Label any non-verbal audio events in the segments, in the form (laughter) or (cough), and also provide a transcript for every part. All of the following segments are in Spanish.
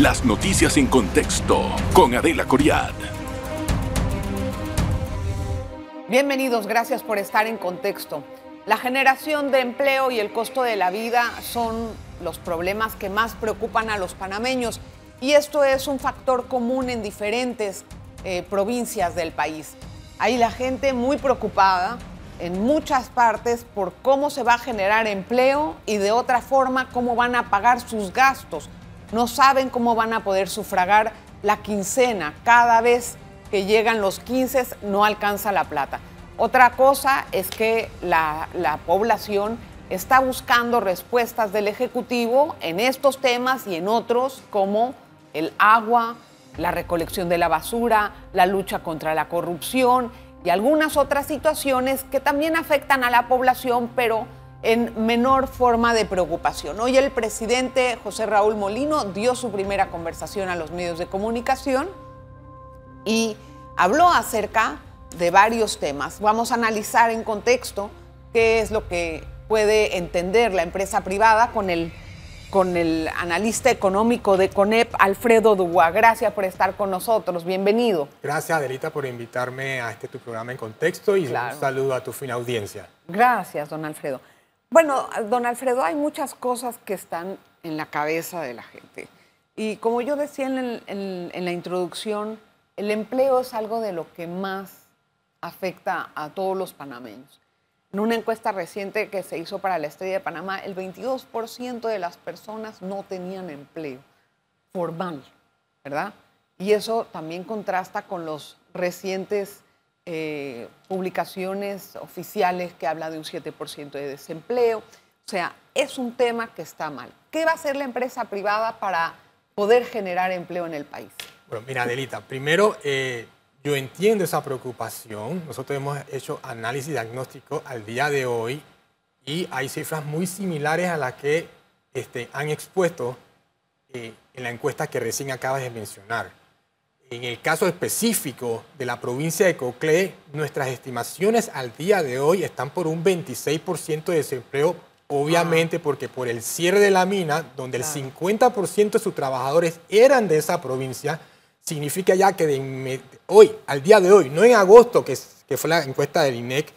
Las noticias en contexto con Adela Coriad. Bienvenidos, gracias por estar en contexto. La generación de empleo y el costo de la vida son los problemas que más preocupan a los panameños y esto es un factor común en diferentes eh, provincias del país. Hay la gente muy preocupada en muchas partes por cómo se va a generar empleo y de otra forma cómo van a pagar sus gastos no saben cómo van a poder sufragar la quincena. Cada vez que llegan los 15 no alcanza la plata. Otra cosa es que la población está buscando respuestas del Ejecutivo en estos temas y en otros como el agua, la recolección de la basura, la lucha contra la corrupción y algunas otras situaciones que también afectan a la población, pero en menor forma de preocupación. Hoy el presidente José Raúl Molino dio su primera conversación a los medios de comunicación y habló acerca de varios temas. Vamos a analizar en contexto qué es lo que puede entender la empresa privada con el, con el analista económico de CONEP, Alfredo Dugua. Gracias por estar con nosotros. Bienvenido. Gracias, Adelita, por invitarme a este tu programa en contexto y un saludo a tu fina audiencia. Gracias, don Alfredo. Bueno, don Alfredo, hay muchas cosas que están en la cabeza de la gente. Y como yo decía en, la introducción, el empleo es algo de lo que más afecta a todos los panameños. En una encuesta reciente que se hizo para la Estrella de Panamá, el 22% de las personas no tenían empleo formal, ¿verdad? Y eso también contrasta con los recientes eh, publicaciones oficiales que habla de un 7% de desempleo. O sea, es un tema que está mal. ¿Qué va a hacer la empresa privada para poder generar empleo en el país? Bueno, mira, Adelita, primero eh, yo entiendo esa preocupación. Nosotros hemos hecho análisis diagnóstico al día de hoy y hay cifras muy similares a las que este, han expuesto eh, en la encuesta que recién acabas de mencionar. En el caso específico de la provincia de Coclé, nuestras estimaciones al día de hoy están por un 26% de desempleo, obviamente ah. porque por el cierre de la mina, donde el 50% de sus trabajadores eran de esa provincia, significa ya que hoy, al día de hoy, no en agosto, que, fue la encuesta del INEC,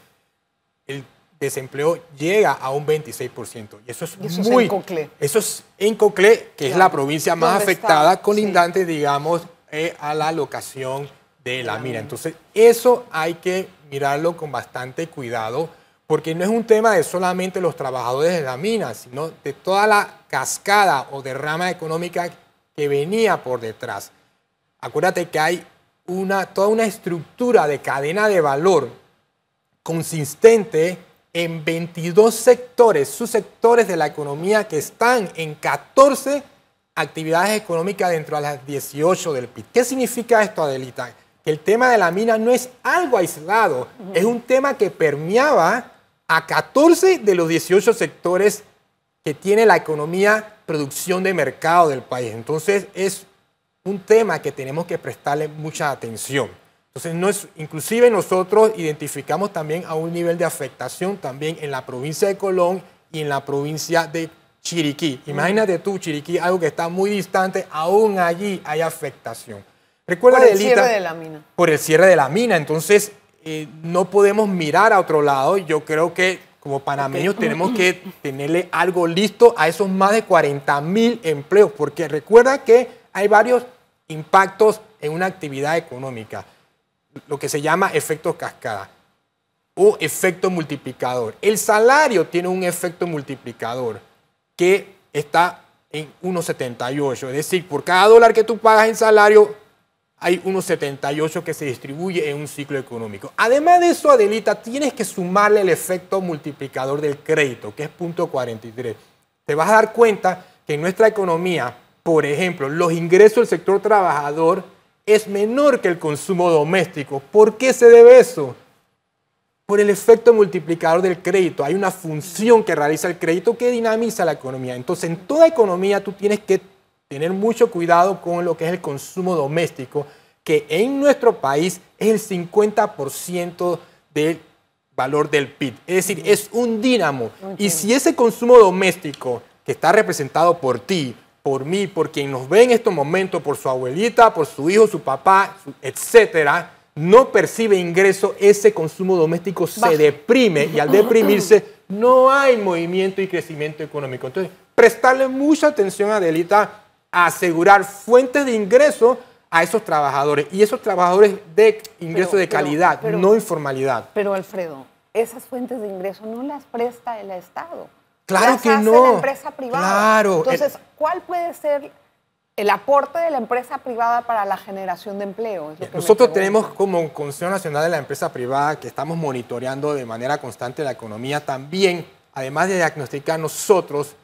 el desempleo llega a un 26%. Y eso es muy... en Eso es en Coclé, que es la provincia más afectada, con colindante, digamos, eh, a la locación de la mina. Entonces, eso hay que mirarlo con bastante cuidado, porque no es un tema de solamente los trabajadores de la mina, sino de toda la cascada o derrama económica que venía por detrás. Acuérdate que hay una, toda una estructura de cadena de valor consistente en 22 sectores, subsectores de la economía que están en 14 actividades económicas dentro de las 18 del PIB. ¿Qué significa esto, Adelita? Que el tema de la mina no es algo aislado, es un tema que permeaba a 14 de los 18 sectores que tiene la economía producción de mercado del país. Entonces es un tema que tenemos que prestarle mucha atención. Entonces, no es, inclusive nosotros identificamos también a un nivel de afectación también en la provincia de Colón y en la provincia de Chiriquí. Mm. Imagínate tú, Chiriquí, algo que está muy distante, aún allí hay afectación. Recuerda, por el cierre de la mina. Por el cierre de la mina. Entonces, eh, no podemos mirar a otro lado. Yo creo que como panameños tenemos (clears throat) que tenerle algo listo a esos más de 40 mil empleos, porque recuerda que hay varios impactos en una actividad económica, lo que se llama efecto cascada o efecto multiplicador. El salario tiene un efecto multiplicador que está en 1,78. Es decir, por cada dólar que tú pagas en salario, hay 1,78 que se distribuye en un ciclo económico. Además de eso, Adelita, tienes que sumarle el efecto multiplicador del crédito, que es 0.43. Te vas a dar cuenta que en nuestra economía, por ejemplo, los ingresos del sector trabajador es menor que el consumo doméstico. ¿Por qué se debe eso? por el efecto multiplicador del crédito. Hay una función que realiza el crédito que dinamiza la economía. Entonces, en toda economía tú tienes que tener mucho cuidado con lo que es el consumo doméstico, que en nuestro país es el 50% del valor del PIB. Es decir, es un dínamo. Y si ese consumo doméstico, que está representado por ti, por mí, por quien nos ve en estos momentos, por su abuelita, por su hijo, su papá, etcétera, no percibe ingreso, ese consumo doméstico se deprime y al deprimirse (clears throat) no hay movimiento y crecimiento económico. Entonces, prestarle mucha atención a Delita, a asegurar fuentes de ingreso a esos trabajadores y esos trabajadores de ingreso de calidad, no informalidad. Pero Alfredo, esas fuentes de ingreso no las presta el Estado. Claro las que hace no. La empresa privada. Claro. Entonces, ¿cuál puede ser el aporte de la empresa privada para la generación de empleo. Nosotros tenemos como Consejo Nacional de la Empresa Privada que estamos monitoreando de manera constante la economía. También, además de diagnosticar, nosotros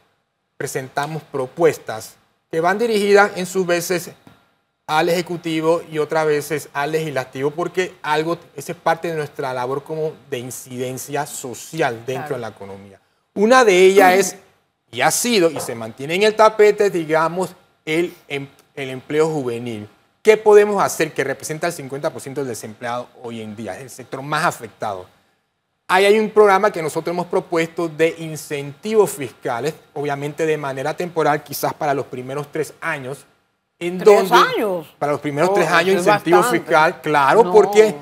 presentamos propuestas que van dirigidas en sus veces al Ejecutivo y otras veces al Legislativo, porque algo, esa es parte de nuestra labor como de incidencia social dentro de la economía. Una de ellas es, y ha sido, y se mantiene en el tapete, digamos, el, em, el empleo juvenil. ¿Qué podemos hacer que representa el 50% del desempleado hoy en día? Es el sector más afectado. Ahí hay un programa que nosotros hemos propuesto de incentivos fiscales, obviamente de manera temporal, quizás para los primeros tres años. En ¿Tres años? Para los primeros oh, tres años, incentivo fiscal, claro, porque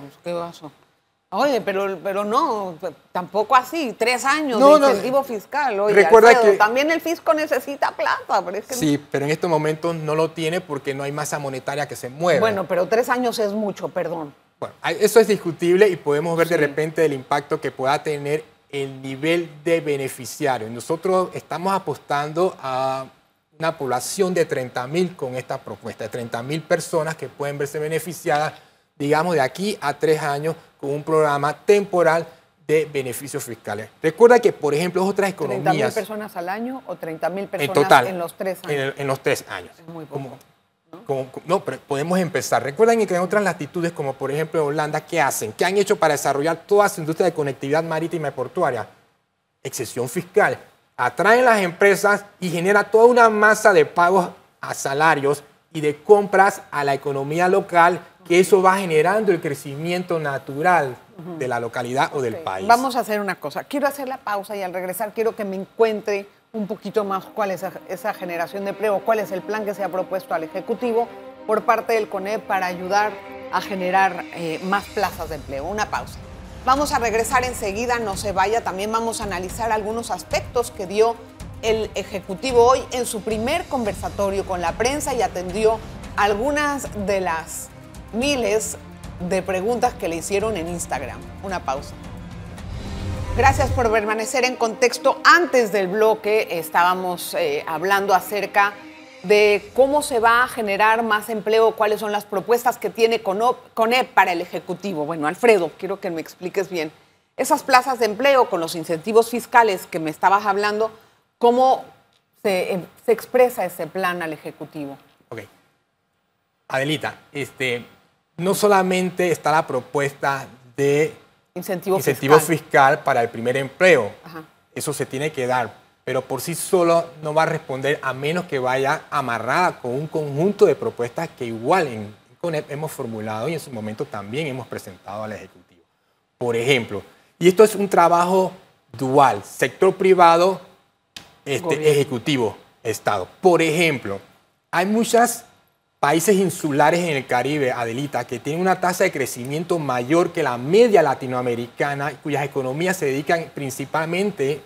Oye, pero, pero no, tampoco así, tres años de incentivo fiscal. Recuerda que... también el fisco necesita plata. Pero es que sí, pero en estos momentos no lo tiene porque no hay masa monetaria que se mueva. Bueno, pero tres años es mucho, perdón. Bueno, eso es discutible y podemos ver de repente el impacto que pueda tener el nivel de beneficiarios. Nosotros estamos apostando a una población de 30.000 con esta propuesta, de 30.000 personas que pueden verse beneficiadas digamos, de aquí a tres años con un programa temporal de beneficios fiscales. Recuerda que, por ejemplo, otras economías... ¿30.000 personas al año o 30.000 personas en, los tres años? En, los tres años. Es muy poco. Como, ¿no? pero podemos empezar. Recuerden que en otras latitudes, como por ejemplo en Holanda, ¿qué hacen? ¿Qué han hecho para desarrollar toda su industria de conectividad marítima y portuaria? Excesión fiscal. Atraen las empresas y genera toda una masa de pagos a salarios y de compras a la economía local que eso va generando el crecimiento natural de la localidad o del país. Vamos a hacer una cosa. Quiero hacer la pausa y al regresar quiero que me encuentre un poquito más cuál es esa generación de empleo, cuál es el plan que se ha propuesto al Ejecutivo por parte del CONEP para ayudar a generar eh, más plazas de empleo. Una pausa. Vamos a regresar enseguida, no se vaya, también vamos a analizar algunos aspectos que dio el Ejecutivo hoy en su primer conversatorio con la prensa y atendió algunas de las miles de preguntas que le hicieron en Instagram. Una pausa. Gracias por permanecer en contexto. Antes del bloque estábamos eh, hablando acerca de cómo se va a generar más empleo, cuáles son las propuestas que tiene CONEP para el Ejecutivo. Bueno, Alfredo, quiero que me expliques bien. Esas plazas de empleo con los incentivos fiscales que me estabas hablando, ¿cómo se, em, se expresa ese plan al Ejecutivo? Ok. Adelita, este, no solamente está la propuesta de incentivo, fiscal. para el primer empleo, eso se tiene que dar, pero por sí solo no va a responder a menos que vaya amarrada con un conjunto de propuestas que igual en CONEP hemos formulado y en su momento también hemos presentado al Ejecutivo. Por ejemplo, y esto es un trabajo dual, sector privado, este, ejecutivo, Estado. Por ejemplo, hay muchas países insulares en el Caribe, Adelita, que tienen una tasa de crecimiento mayor que la media latinoamericana, cuyas economías se dedican principalmente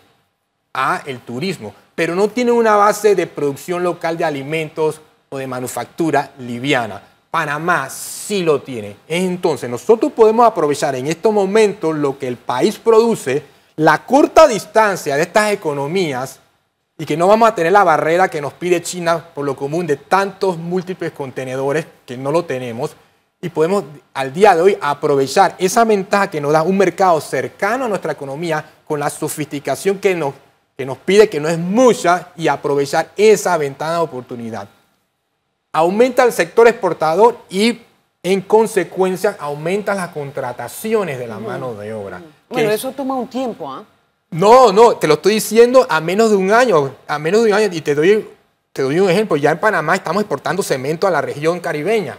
a el turismo, pero no tienen una base de producción local de alimentos o de manufactura liviana. Panamá sí lo tiene. Entonces, nosotros podemos aprovechar en estos momentos lo que el país produce, la corta distancia de estas economías y que no vamos a tener la barrera que nos pide China por lo común de tantos múltiples contenedores que no lo tenemos y podemos al día de hoy aprovechar esa ventaja que nos da un mercado cercano a nuestra economía con la sofisticación que nos, que nos pide, que no es mucha, y aprovechar esa ventana de oportunidad. Aumenta el sector exportador y en consecuencia aumentan las contrataciones de la mano de obra. Bueno, eso toma un tiempo, ¿ah? No, no, te lo estoy diciendo a menos de un año, a menos de un año, y te doy, te doy un ejemplo, ya en Panamá estamos exportando cemento a la región caribeña,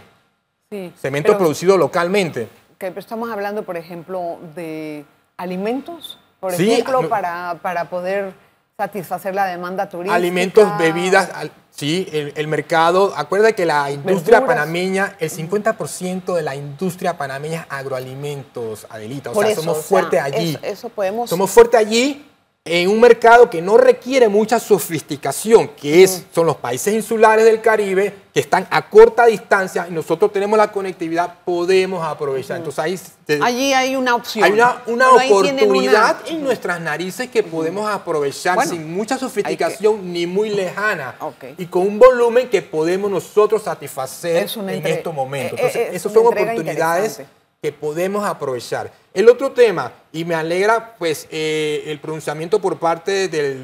sí, cemento producido localmente. Que, estamos hablando, por ejemplo, de alimentos, por ejemplo, ah, para, para poder satisfacer la demanda turística. Alimentos, bebidas, sí, el, mercado. Acuerda que la industria panameña, el 50% de la industria panameña es agroalimentos, Adelita. O sea, somos fuertes allí. Eso, podemos... Somos fuertes allí en un mercado que no requiere mucha sofisticación, que es, son los países insulares del Caribe, que están a corta distancia y nosotros tenemos la conectividad, podemos aprovechar. Entonces ahí allí hay una opción. Hay una, oportunidad en nuestras narices que podemos aprovechar sin mucha sofisticación ni muy lejana y con un volumen que podemos nosotros satisfacer en estos momentos. Eh, Entonces, eh, esas son oportunidades que podemos aprovechar. El otro tema, y me alegra pues eh, el pronunciamiento por parte del,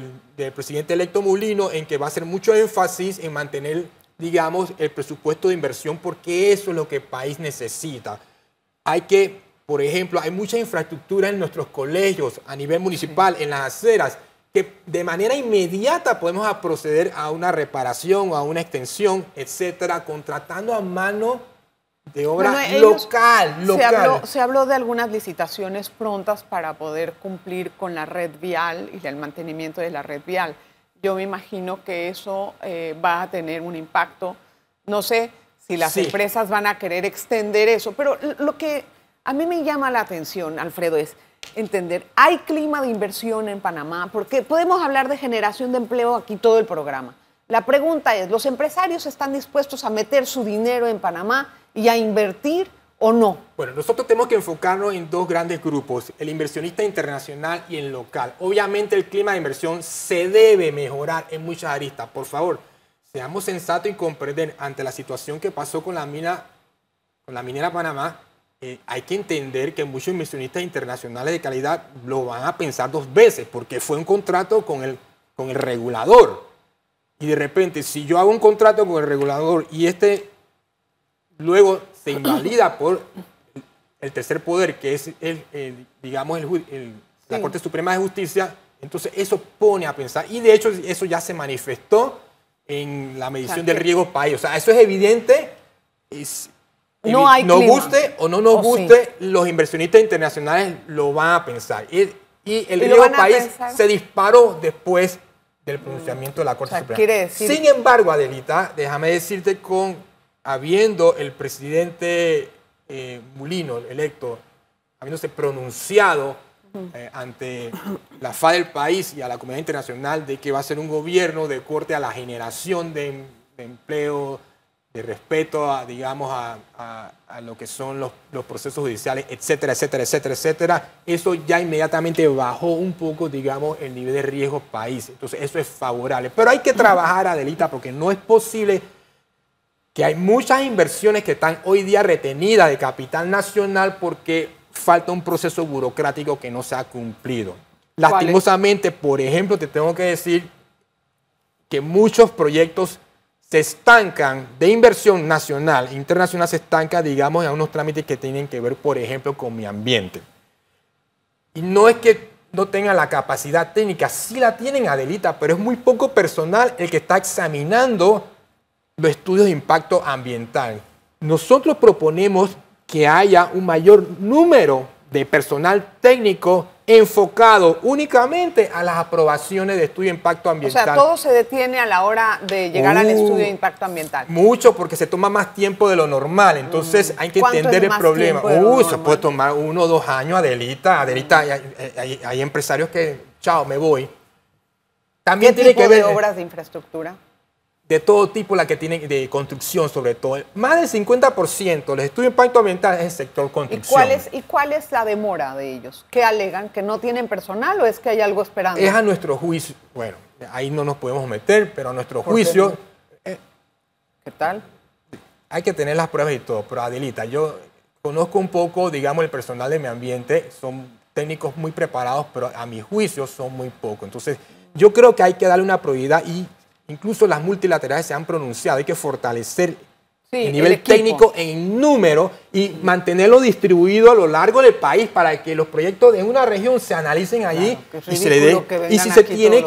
presidente electo Mulino en que va a hacer mucho énfasis en mantener, digamos, el presupuesto de inversión porque eso es lo que el país necesita. Hay que, por ejemplo, hay mucha infraestructura en nuestros colegios, a nivel municipal, en las aceras, que de manera inmediata podemos proceder a una reparación o a una extensión, etcétera, contratando a mano de obra local, local. Se habló, de algunas licitaciones prontas para poder cumplir con la red vial y el mantenimiento de la red vial. Yo me imagino que eso eh, va a tener un impacto. No sé si las empresas van a querer extender eso, pero lo que a mí me llama la atención, Alfredo, es entender, hay clima de inversión en Panamá, porque podemos hablar de generación de empleo aquí todo el programa. La pregunta es, ¿los empresarios están dispuestos a meter su dinero en Panamá? y a invertir o no? Bueno, nosotros tenemos que enfocarnos en dos grandes grupos, el inversionista internacional y el local. Obviamente el clima de inversión se debe mejorar en muchas aristas. Por favor, seamos sensatos y comprender ante la situación que pasó con la mina, con la minera Panamá, eh, hay que entender que muchos inversionistas internacionales de calidad lo van a pensar dos veces porque fue un contrato con el, con el regulador. Y de repente, si yo hago un contrato con el regulador y este Luego se invalida por el tercer poder, que es, el, digamos, la Corte Suprema de Justicia. Entonces eso pone a pensar, y de hecho eso ya se manifestó en la medición del riego país. O sea, eso es evidente. no hay nos guste o no nos oh, guste, los inversionistas internacionales lo van a pensar. Y, el riego país se disparó después del pronunciamiento de la Corte Suprema. Sin embargo, Adelita, déjame decirte con habiendo el presidente eh, Mulino, electo, habiéndose pronunciado eh, ante la FA del país y a la comunidad internacional de que va a ser un gobierno de corte a la generación de, empleo, de respeto a, digamos, a, lo que son los, procesos judiciales, etcétera, etcétera, etcétera, etcétera, eso ya inmediatamente bajó un poco, digamos, el nivel de riesgo país. Entonces, eso es favorable. Pero hay que trabajar, Adelita, porque no es posible que hay muchas inversiones que están hoy día retenidas de capital nacional porque falta un proceso burocrático que no se ha cumplido. Lastimosamente, por ejemplo, te tengo que decir que muchos proyectos se estancan de inversión nacional, internacional, se estanca, digamos, en unos trámites que tienen que ver, por ejemplo, con mi ambiente. Y no es que no tengan la capacidad técnica, sí la tienen, Adelita, pero es muy poco personal el que está examinando los estudios de impacto ambiental. Nosotros proponemos que haya un mayor número de personal técnico enfocado únicamente a las aprobaciones de estudio de impacto ambiental. O sea, todo se detiene a la hora de llegar al uh, estudio de impacto ambiental. Mucho, porque se toma más tiempo de lo normal. Entonces mm. hay que entender el problema. Uy, se puede tomar uno o dos años, Adelita. Adelita, hay, empresarios que, chao, me voy. También tiene que ver. de obras de infraestructura? de todo tipo la que tiene de construcción sobre todo. Más del 50% de los estudios de impacto ambiental es el sector construcción. ¿Y cuál, es, la demora de ellos? ¿Qué alegan? ¿Que no tienen personal o es que hay algo esperando? Es a nuestro juicio, bueno, ahí no nos podemos meter, pero a nuestro juicio... Eh, qué? tal? Hay que tener las pruebas y todo, pero Adelita, yo conozco un poco, digamos, el personal de mi ambiente, son técnicos muy preparados, pero a mi juicio son muy pocos. Entonces, yo creo que hay que darle una prioridad y Incluso las multilaterales se han pronunciado, hay que fortalecer el nivel técnico en número y mantenerlo distribuido a lo largo del país para que los proyectos de una región se analicen allí y se le dé Y si se tiene,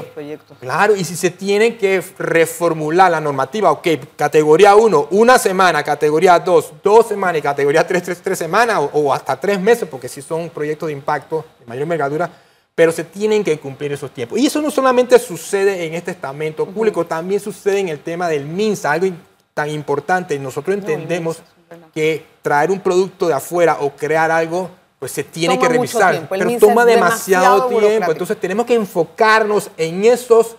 claro, y si se tiene que reformular la normativa, ok, categoría 1, una semana, categoría 2, dos semanas y categoría 3, tres, tres, semanas o, o hasta tres meses, porque si son proyectos de impacto de mayor envergadura pero se tienen que cumplir esos tiempos. Y eso no solamente sucede en este estamento público, también sucede en el tema del MINSA, algo tan importante. Nosotros entendemos que traer un producto de afuera o crear algo, pues se tiene que revisar, pero toma demasiado, tiempo. Entonces tenemos que enfocarnos en esos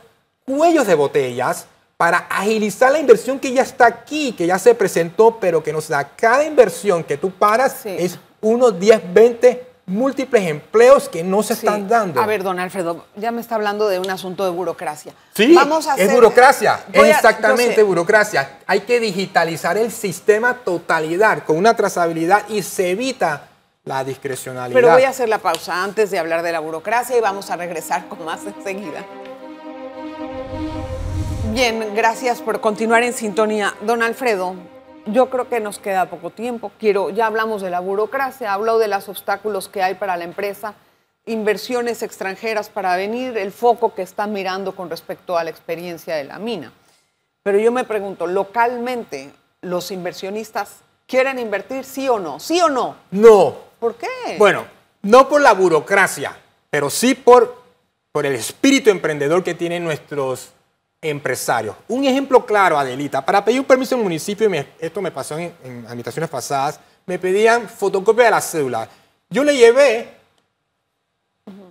cuellos de botellas para agilizar la inversión que ya está aquí, que ya se presentó, pero que nos da cada inversión que tú paras es unos 10, 20 múltiples empleos que no se están dando. A ver, don Alfredo, ya me está hablando de un asunto de burocracia. Sí, Vamos a es burocracia, es exactamente burocracia. Hay que digitalizar el sistema totalidad con una trazabilidad y se evita la discrecionalidad. Pero voy a hacer la pausa antes de hablar de la burocracia y vamos a regresar con más enseguida. Bien, gracias por continuar en sintonía. Don Alfredo, yo creo que nos queda poco tiempo. Quiero, ya hablamos de la burocracia, hablo de los obstáculos que hay para la empresa, inversiones extranjeras para venir, el foco que está mirando con respecto a la experiencia de la mina. Pero yo me pregunto, localmente, ¿los inversionistas quieren invertir sí o no? ¿Sí o no? No. ¿Por qué? Bueno, no por la burocracia, pero sí por, por el espíritu emprendedor que tienen nuestros empresarios. Un ejemplo claro, Adelita, para pedir un permiso en municipio, esto me pasó en, habitaciones pasadas, me pedían fotocopia de la cédula. Yo le llevé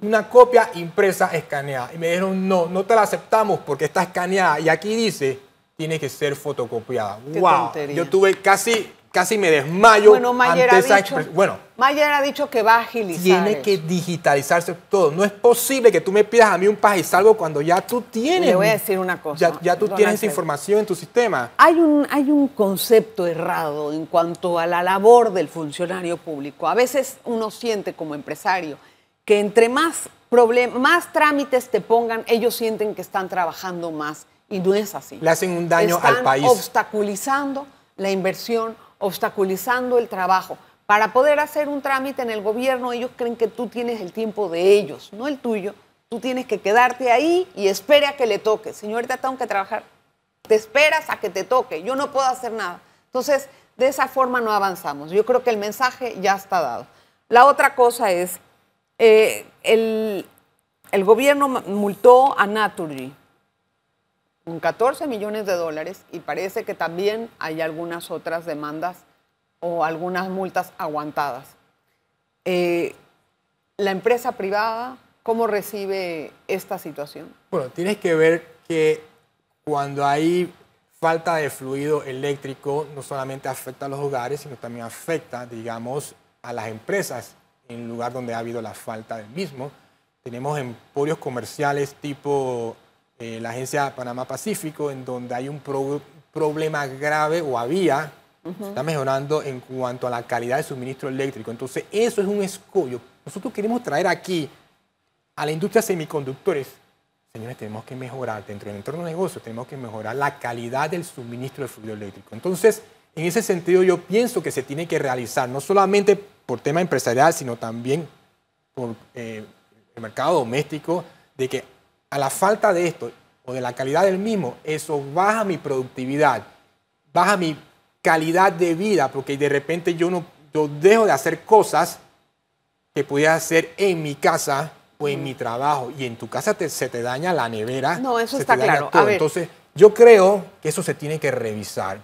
una copia impresa escaneada y me dijeron, no, no te la aceptamos porque está escaneada y aquí dice, tiene que ser fotocopiada. wow, yo tuve casi casi me desmayo bueno, Mayer ha dicho, Bueno, Mayer ha dicho que va a agilizar. Tiene que digitalizarse todo. No es posible que tú me pidas a mí un y salvo cuando ya tú tienes. Le voy a decir una cosa. Ya, tú tienes esa información en tu sistema. Hay un, hay un concepto errado en cuanto a la labor del funcionario público. A veces uno siente como empresario que entre más, más trámites te pongan, ellos sienten que están trabajando más. Y no es así. Le hacen un daño al país. Obstaculizando la inversión obstaculizando el trabajo. Para poder hacer un trámite en el gobierno, ellos creen que tú tienes el tiempo de ellos, no el tuyo. Tú tienes que quedarte ahí y espera a que le toque. Señorita, tengo que trabajar. Te esperas a que te toque. Yo no puedo hacer nada. Entonces, de esa forma no avanzamos. Yo creo que el mensaje ya está dado. La otra cosa es, eh, el, el gobierno multó a Naturgy con 14 millones de dólares y parece que también hay algunas otras demandas o algunas multas aguantadas. Eh, ¿La empresa privada cómo recibe esta situación? Bueno, tienes que ver que cuando hay falta de fluido eléctrico, no solamente afecta a los hogares, sino también afecta, digamos, a las empresas en lugar donde ha habido la falta del mismo. Tenemos emporios comerciales tipo eh, la Agencia Panamá Pacífico, en donde hay un problema grave o había, está mejorando en cuanto a la calidad del suministro eléctrico. Entonces, eso es un escollo. Nosotros queremos traer aquí a la industria semiconductores. Señores, tenemos que mejorar dentro del entorno de negocio, tenemos que mejorar la calidad del suministro de fluido eléctrico. Entonces, en ese sentido, yo pienso que se tiene que realizar, no solamente por tema empresarial, sino también por eh, el mercado doméstico, de que a la falta de esto o de la calidad del mismo, eso baja mi productividad, baja mi calidad de vida, porque de repente yo no dejo de hacer cosas que pudiera hacer en mi casa o en mi trabajo y en tu casa se te daña la nevera. No, eso está claro. A Entonces, yo creo que eso se tiene que revisar.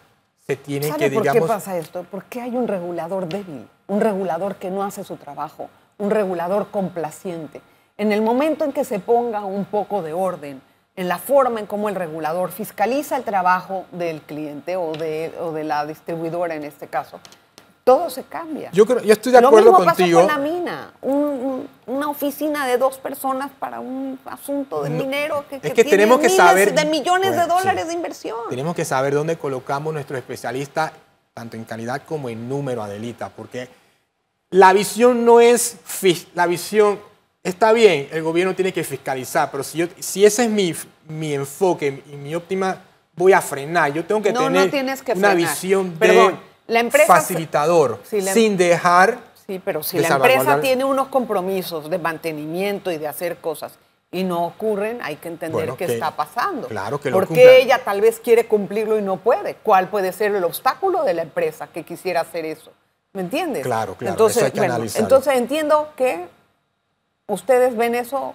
Se tiene que, por qué pasa esto? ¿Por qué hay un regulador débil? Un regulador que no hace su trabajo, un regulador complaciente en el momento en que se ponga un poco de orden en la forma en cómo el regulador fiscaliza el trabajo del cliente o de, de la distribuidora en este caso, todo se cambia. Yo, creo, estoy de acuerdo Lo mismo pasa Pasó con la mina, una oficina de dos personas para un asunto de dinero que, tiene tenemos que saber de millones de dólares de inversión. Tenemos que saber dónde colocamos nuestros especialistas, tanto en calidad como en número, Adelita, porque la visión no es la visión está bien, el gobierno tiene que fiscalizar, pero si, yo, si ese es mi, mi enfoque y mi óptima, voy a frenar. Yo tengo que tener una visión facilitador, sin dejar. Sí, pero si la empresa tiene unos compromisos de mantenimiento y de hacer cosas y no ocurren, hay que entender qué está pasando. Claro que lo Porque ella tal vez quiere cumplirlo y no puede. ¿Cuál puede ser el obstáculo de la empresa que quisiera hacer eso? ¿Me entiendes? Claro, claro. Entonces, entonces entiendo que ¿Ustedes ven eso?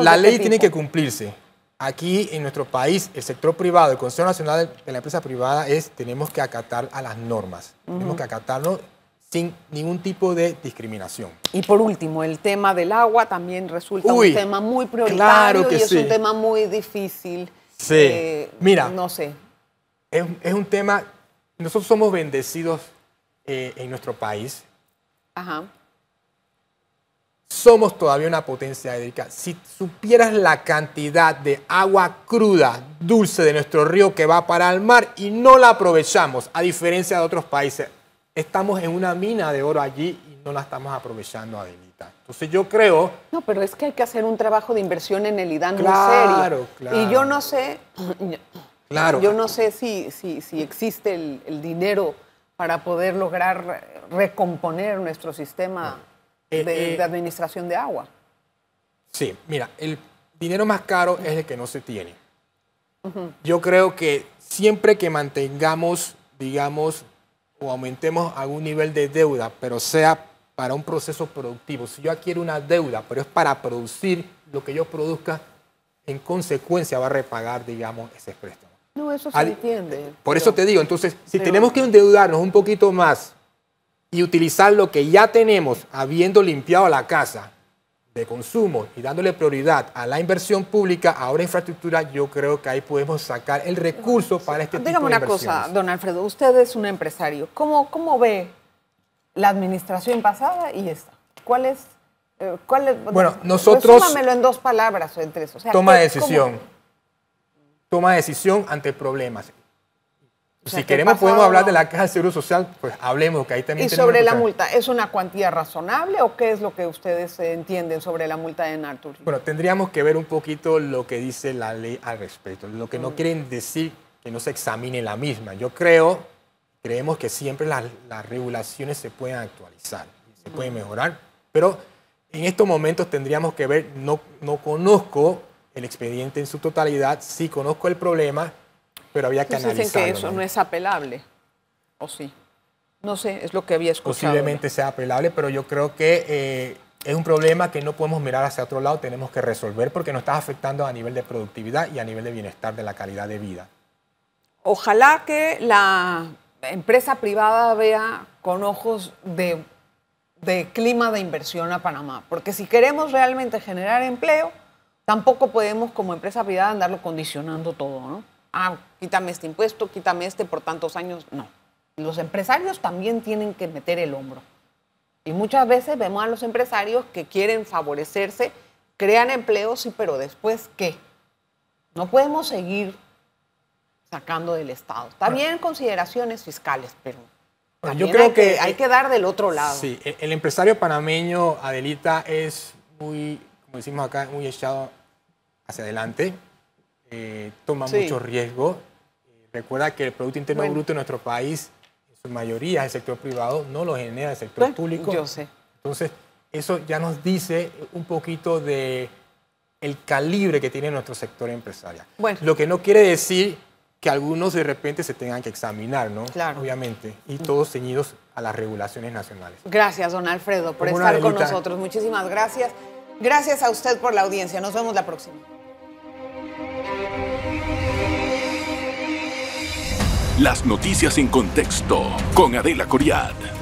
la ley tiene que cumplirse. Aquí en nuestro país, el sector privado, el Consejo Nacional de la Empresa Privada es, tenemos que acatar a las normas. Tenemos que acatarnos sin ningún tipo de discriminación. Y por último, el tema del agua también resulta un tema muy prioritario claro que y es un tema muy difícil. Sí. Eh, mira. No sé. Es, un tema. Nosotros somos bendecidos eh, en nuestro país. Ajá somos todavía una potencia hídrica. Si supieras la cantidad de agua cruda, dulce de nuestro río que va para el mar y no la aprovechamos, a diferencia de otros países, estamos en una mina de oro allí y no la estamos aprovechando, Adelita. Entonces yo creo... No, pero es que hay que hacer un trabajo de inversión en el IDAN serio. Y yo no sé... Claro. Yo no sé si, si, si existe el dinero para poder lograr recomponer nuestro sistema eh, eh, de, administración de agua. Sí, mira, el dinero más caro es el que no se tiene. Yo creo que siempre que mantengamos, digamos, o aumentemos algún nivel de deuda, pero sea para un proceso productivo. Si yo adquiero una deuda, pero es para producir lo que yo produzca, en consecuencia va a repagar, digamos, ese préstamo. No, eso se entiende. Por eso te digo, entonces, si tenemos que endeudarnos un poquito más y utilizar lo que ya tenemos, habiendo limpiado la casa de consumo y dándole prioridad a la inversión pública, ahora infraestructura, yo creo que ahí podemos sacar el recurso para este tipo de Dígame una cosa, don Alfredo, usted es un empresario. ¿Cómo, cómo ve la administración pasada y esta? ¿Cuál es? Eh, bueno, pues, nosotros... en dos palabras o en toma decisión. Toma decisión ante problemas si queremos podemos hablar de la caja de seguro social, pues hablemos que ahí también. Y sobre la multa, ¿es una cuantía razonable o qué es lo que ustedes entienden sobre la multa de Nartur? Bueno, tendríamos que ver un poquito lo que dice la ley al respecto. Lo que no mm. quieren decir que no se examine la misma. Yo creo, creemos que siempre las, regulaciones se pueden actualizar, se pueden mm. mejorar, pero en estos momentos tendríamos que ver, no, no conozco el expediente en su totalidad, sí conozco el problema pero había que analizarlo. Dicen que eso ¿no? es apelable, ¿o sí? No sé, es lo que había escuchado. Posiblemente sea apelable, pero yo creo que eh, es un problema que no podemos mirar hacia otro lado, tenemos que resolver porque nos está afectando a nivel de productividad y a nivel de bienestar de la calidad de vida. Ojalá que la empresa privada vea con ojos de, de clima de inversión a Panamá, porque si queremos realmente generar empleo, tampoco podemos como empresa privada andarlo condicionando todo, ¿no? ah, quítame este impuesto, quítame este por tantos años. No. Los empresarios también tienen que meter el hombro. Y muchas veces vemos a los empresarios que quieren favorecerse, crean empleos, sí, pero después qué. No podemos seguir sacando del Estado. También consideraciones fiscales, pero yo creo hay que, hay eh, que dar del otro lado. Sí, e-, el, empresario panameño, Adelita, es muy, como decimos acá, muy echado hacia adelante. Eh, toma mucho riesgo. Eh, recuerda que el Producto Interno Bruto en nuestro país, en su mayoría, el sector privado, no lo genera el sector público. Yo sé. Entonces, eso ya nos dice un poquito de el calibre que tiene nuestro sector empresarial. Lo que no quiere decir que algunos de repente se tengan que examinar, ¿no? Obviamente, y todos ceñidos a las regulaciones nacionales. Gracias, don Alfredo, por estar con nosotros. Muchísimas gracias. Gracias a usted por la audiencia. Nos vemos la próxima. Las noticias en contexto con Adela Coriat.